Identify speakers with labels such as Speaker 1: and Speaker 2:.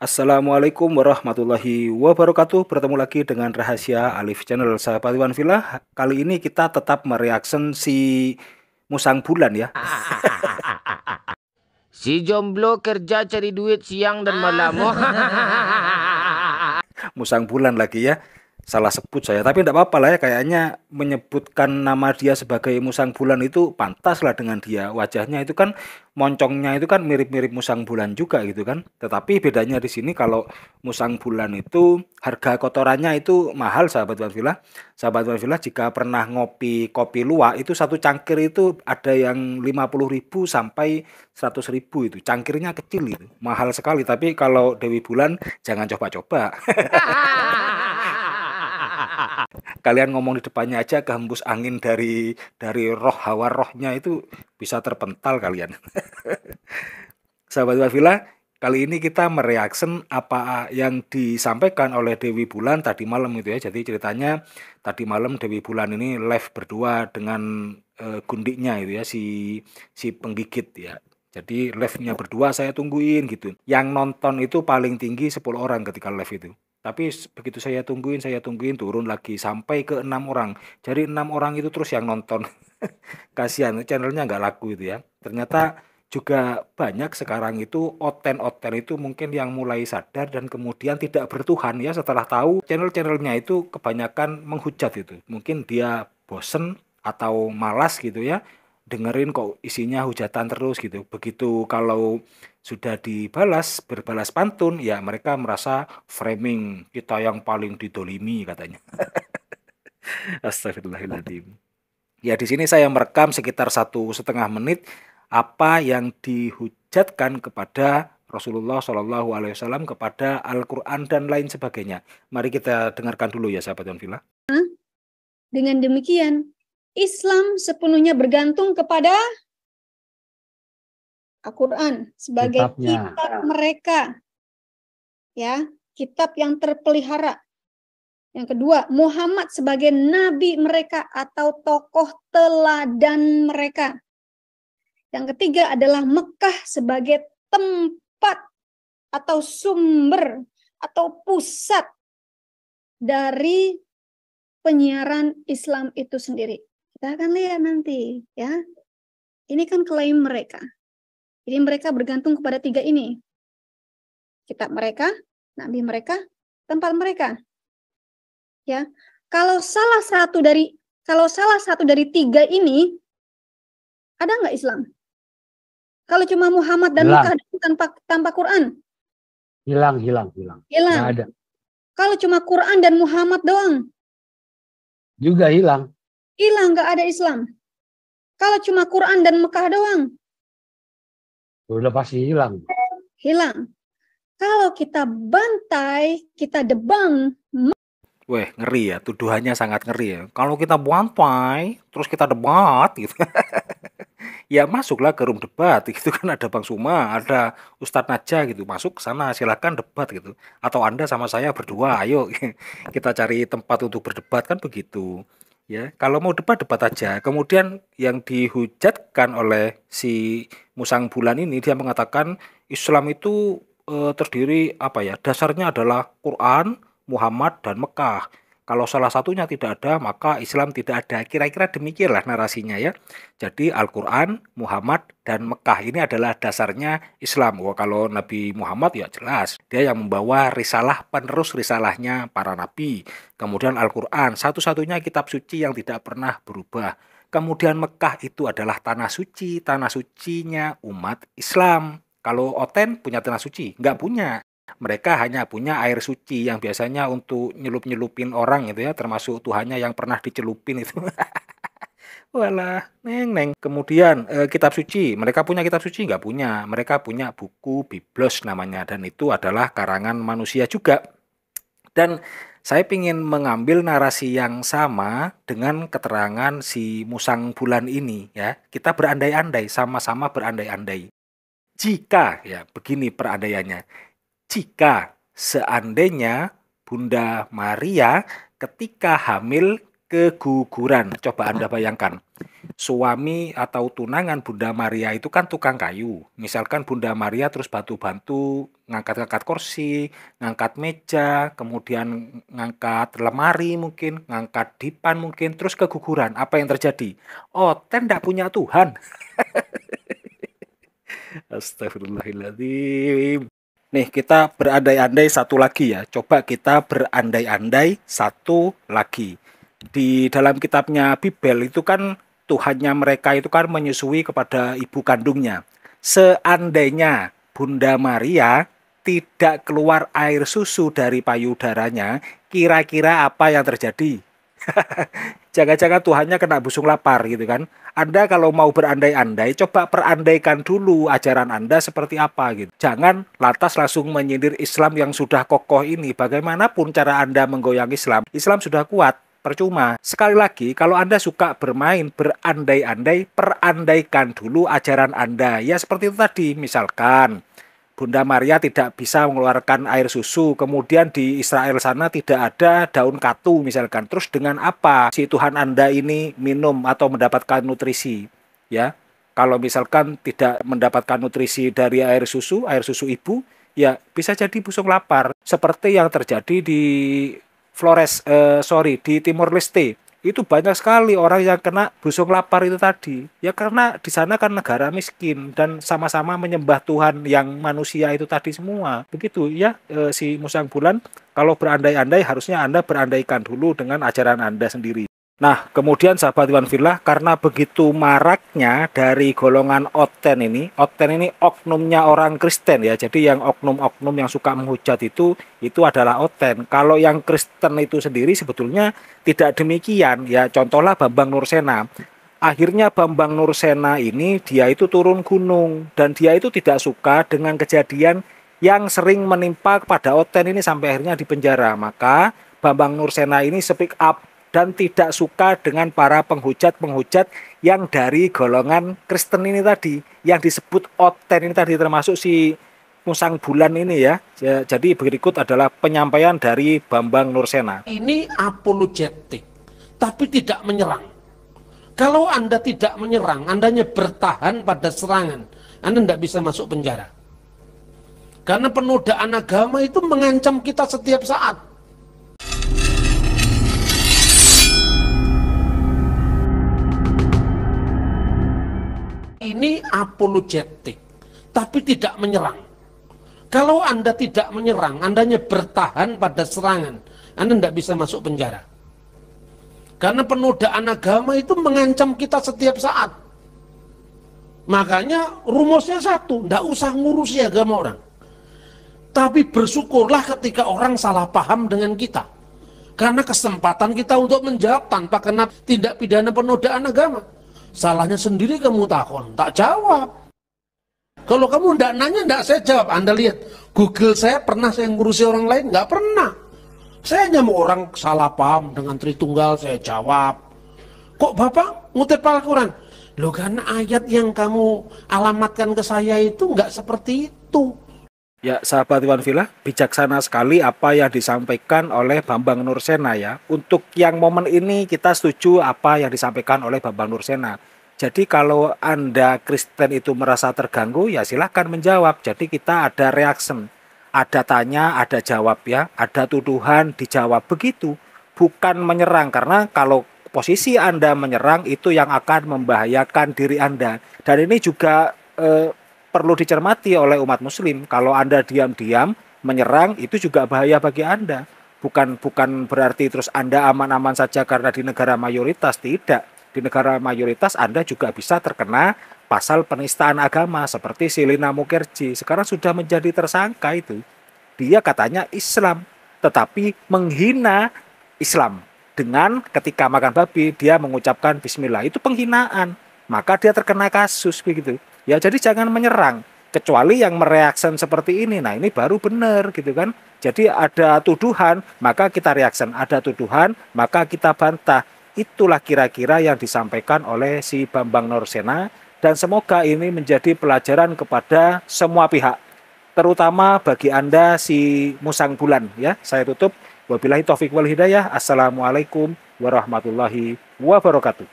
Speaker 1: Assalamualaikum warahmatullahi wabarakatuh Bertemu lagi dengan Rahasia Alif Channel Sahabat Iwan Villa Kali ini kita tetap mereaksen si Musang Bulan ya
Speaker 2: Si jomblo kerja cari duit siang dan malam
Speaker 1: Musang Bulan lagi ya salah sebut saya tapi tidak apa-apa lah ya kayaknya menyebutkan nama dia sebagai musang bulan itu pantas lah dengan dia wajahnya itu kan moncongnya itu kan mirip-mirip musang bulan juga gitu kan tetapi bedanya di sini kalau musang bulan itu harga kotorannya itu mahal sahabat Warvila sahabat Warvila jika pernah ngopi kopi luwak itu satu cangkir itu ada yang 50.000 sampai 100.000 itu cangkirnya kecil itu mahal sekali tapi kalau Dewi Bulan jangan coba-coba Kalian ngomong di depannya aja kehembus angin dari dari roh hawa rohnya itu bisa terpental kalian. Sahabat Wafila, kali ini kita mereaksen apa yang disampaikan oleh Dewi Bulan tadi malam itu ya. Jadi ceritanya tadi malam Dewi Bulan ini live berdua dengan e, gundiknya itu ya si si penggigit ya. Jadi live-nya berdua saya tungguin gitu. Yang nonton itu paling tinggi 10 orang ketika live itu. Tapi begitu saya tungguin, saya tungguin turun lagi sampai ke enam orang. Jadi enam orang itu terus yang nonton. Kasihan channelnya nggak laku itu ya. Ternyata juga banyak sekarang itu oten-oten itu mungkin yang mulai sadar dan kemudian tidak bertuhan ya setelah tahu channel-channelnya itu kebanyakan menghujat itu mungkin dia bosen atau malas gitu ya dengerin kok isinya hujatan terus gitu begitu kalau sudah dibalas berbalas pantun ya mereka merasa framing kita yang paling didolimi katanya Astagfirullahaladzim ya di sini saya merekam sekitar satu setengah menit apa yang dihujatkan kepada Rasulullah Shallallahu Alaihi Wasallam kepada Al-Quran dan lain sebagainya mari kita dengarkan dulu ya sahabat Donvila
Speaker 3: dengan demikian Islam sepenuhnya bergantung kepada Al-Qur'an sebagai Kitabnya. kitab mereka. Ya, kitab yang terpelihara. Yang kedua, Muhammad sebagai nabi mereka atau tokoh teladan mereka. Yang ketiga adalah Mekah sebagai tempat atau sumber atau pusat dari penyiaran Islam itu sendiri. Kita akan lihat nanti ya. Ini kan klaim mereka. Jadi mereka bergantung kepada tiga ini. Kitab mereka, nabi mereka, tempat mereka. Ya. Kalau salah satu dari kalau salah satu dari tiga ini ada nggak Islam? Kalau cuma Muhammad dan Mekah tanpa tanpa Quran? Hilang, hilang, hilang. Hilang. ada. Kalau cuma Quran dan Muhammad doang?
Speaker 2: Juga hilang.
Speaker 3: Hilang, nggak ada Islam. Kalau cuma Quran dan Mekah doang?
Speaker 2: Udah pasti hilang.
Speaker 3: Hilang. Kalau kita bantai, kita debang.
Speaker 1: Weh, ngeri ya. Tuduhannya sangat ngeri ya. Kalau kita bantai, terus kita debat gitu. ya masuklah ke room debat gitu kan ada Bang Suma, ada Ustadz Naja gitu masuk ke sana silahkan debat gitu atau Anda sama saya berdua ayo kita cari tempat untuk berdebat kan begitu ya kalau mau debat debat aja kemudian yang dihujatkan oleh si musang bulan ini dia mengatakan Islam itu e, terdiri apa ya dasarnya adalah Quran Muhammad dan Mekah kalau salah satunya tidak ada, maka Islam tidak ada. Kira-kira demikianlah narasinya ya. Jadi Al-Quran, Muhammad, dan Mekah ini adalah dasarnya Islam. Wah, kalau Nabi Muhammad ya jelas, dia yang membawa risalah penerus risalahnya para nabi. Kemudian Al-Quran, satu-satunya kitab suci yang tidak pernah berubah. Kemudian Mekah itu adalah tanah suci, tanah sucinya umat Islam. Kalau Oten punya tanah suci? Nggak punya mereka hanya punya air suci yang biasanya untuk nyelup-nyelupin orang itu ya, termasuk Tuhannya yang pernah dicelupin itu. Walah, neng neng. Kemudian e, kitab suci, mereka punya kitab suci nggak punya. Mereka punya buku Biblos namanya dan itu adalah karangan manusia juga. Dan saya ingin mengambil narasi yang sama dengan keterangan si musang bulan ini ya. Kita berandai-andai, sama-sama berandai-andai. Jika ya begini perandaiannya jika seandainya Bunda Maria ketika hamil keguguran. Coba Anda bayangkan, suami atau tunangan Bunda Maria itu kan tukang kayu. Misalkan Bunda Maria terus bantu-bantu ngangkat-ngangkat kursi, ngangkat meja, kemudian ngangkat lemari mungkin, ngangkat dipan mungkin, terus keguguran. Apa yang terjadi? Oh, Tenda tidak punya Tuhan. Astagfirullahaladzim. Nih, kita berandai-andai satu lagi ya. Coba kita berandai-andai satu lagi. Di dalam kitabnya Bibel itu kan Tuhannya mereka itu kan menyusui kepada ibu kandungnya. Seandainya Bunda Maria tidak keluar air susu dari payudaranya, kira-kira apa yang terjadi? jaga-jaga jangan Tuhannya kena busung lapar gitu kan. Anda kalau mau berandai-andai, coba perandaikan dulu ajaran Anda seperti apa gitu. Jangan lantas langsung menyindir Islam yang sudah kokoh ini. Bagaimanapun cara Anda menggoyang Islam, Islam sudah kuat, percuma. Sekali lagi, kalau Anda suka bermain, berandai-andai, perandaikan dulu ajaran Anda. Ya seperti tadi, misalkan Bunda Maria tidak bisa mengeluarkan air susu. Kemudian di Israel sana tidak ada daun katu misalkan. Terus dengan apa si Tuhan Anda ini minum atau mendapatkan nutrisi? Ya. Kalau misalkan tidak mendapatkan nutrisi dari air susu, air susu ibu, ya bisa jadi busung lapar seperti yang terjadi di Flores eh, sorry di Timur Leste itu banyak sekali orang yang kena busung lapar itu tadi. Ya karena di sana kan negara miskin dan sama-sama menyembah Tuhan yang manusia itu tadi semua. Begitu ya e, si Musang Bulan kalau berandai-andai harusnya Anda berandaikan dulu dengan ajaran Anda sendiri. Nah, kemudian sahabat Iwan Villa karena begitu maraknya dari golongan Oten ini, Oten ini oknumnya orang Kristen ya. Jadi yang oknum-oknum yang suka menghujat itu itu adalah Oten. Kalau yang Kristen itu sendiri sebetulnya tidak demikian ya. Contohlah Bambang Nursena. Akhirnya Bambang Nursena ini dia itu turun gunung dan dia itu tidak suka dengan kejadian yang sering menimpa pada Oten ini sampai akhirnya di penjara Maka Bambang Nursena ini speak up dan tidak suka dengan para penghujat-penghujat yang dari golongan Kristen ini tadi yang disebut oten ini tadi termasuk si musang bulan ini ya. ya jadi berikut adalah penyampaian dari Bambang Nursena
Speaker 2: ini apologetik tapi tidak menyerang kalau anda tidak menyerang anda hanya bertahan pada serangan anda tidak bisa masuk penjara karena penodaan agama itu mengancam kita setiap saat ini apologetik, tapi tidak menyerang. Kalau Anda tidak menyerang, Anda hanya bertahan pada serangan. Anda tidak bisa masuk penjara. Karena penodaan agama itu mengancam kita setiap saat. Makanya rumusnya satu, tidak usah ngurusi agama orang. Tapi bersyukurlah ketika orang salah paham dengan kita. Karena kesempatan kita untuk menjawab tanpa kena tindak pidana penodaan agama. Salahnya sendiri kamu takon, tak jawab. Kalau kamu tidak nanya, tidak saya jawab. Anda lihat, Google saya pernah saya ngurusi orang lain? Nggak pernah. Saya hanya mau orang salah paham dengan Tritunggal, saya jawab. Kok Bapak ngutip Al-Quran? Loh karena ayat yang kamu alamatkan ke saya itu nggak seperti itu.
Speaker 1: Ya, sahabat Iwan Villa, bijaksana sekali apa yang disampaikan oleh Bambang Nursena ya. Untuk yang momen ini kita setuju apa yang disampaikan oleh Bambang Nursena. Jadi kalau Anda Kristen itu merasa terganggu, ya silahkan menjawab. Jadi kita ada reaction, ada tanya, ada jawab ya, ada tuduhan, dijawab begitu. Bukan menyerang, karena kalau posisi Anda menyerang itu yang akan membahayakan diri Anda. Dan ini juga eh, perlu dicermati oleh umat muslim. Kalau Anda diam-diam menyerang itu juga bahaya bagi Anda. Bukan bukan berarti terus Anda aman-aman saja karena di negara mayoritas tidak. Di negara mayoritas Anda juga bisa terkena pasal penistaan agama seperti Silina Mukherjee. Sekarang sudah menjadi tersangka itu. Dia katanya Islam tetapi menghina Islam dengan ketika makan babi dia mengucapkan bismillah itu penghinaan maka dia terkena kasus begitu Ya jadi jangan menyerang kecuali yang mereaksen seperti ini. Nah, ini baru benar gitu kan. Jadi ada tuduhan, maka kita reaction Ada tuduhan, maka kita bantah. Itulah kira-kira yang disampaikan oleh si Bambang Norsena dan semoga ini menjadi pelajaran kepada semua pihak terutama bagi Anda si musang bulan ya. Saya tutup. Wabillahi taufik wal hidayah. Assalamualaikum warahmatullahi wabarakatuh.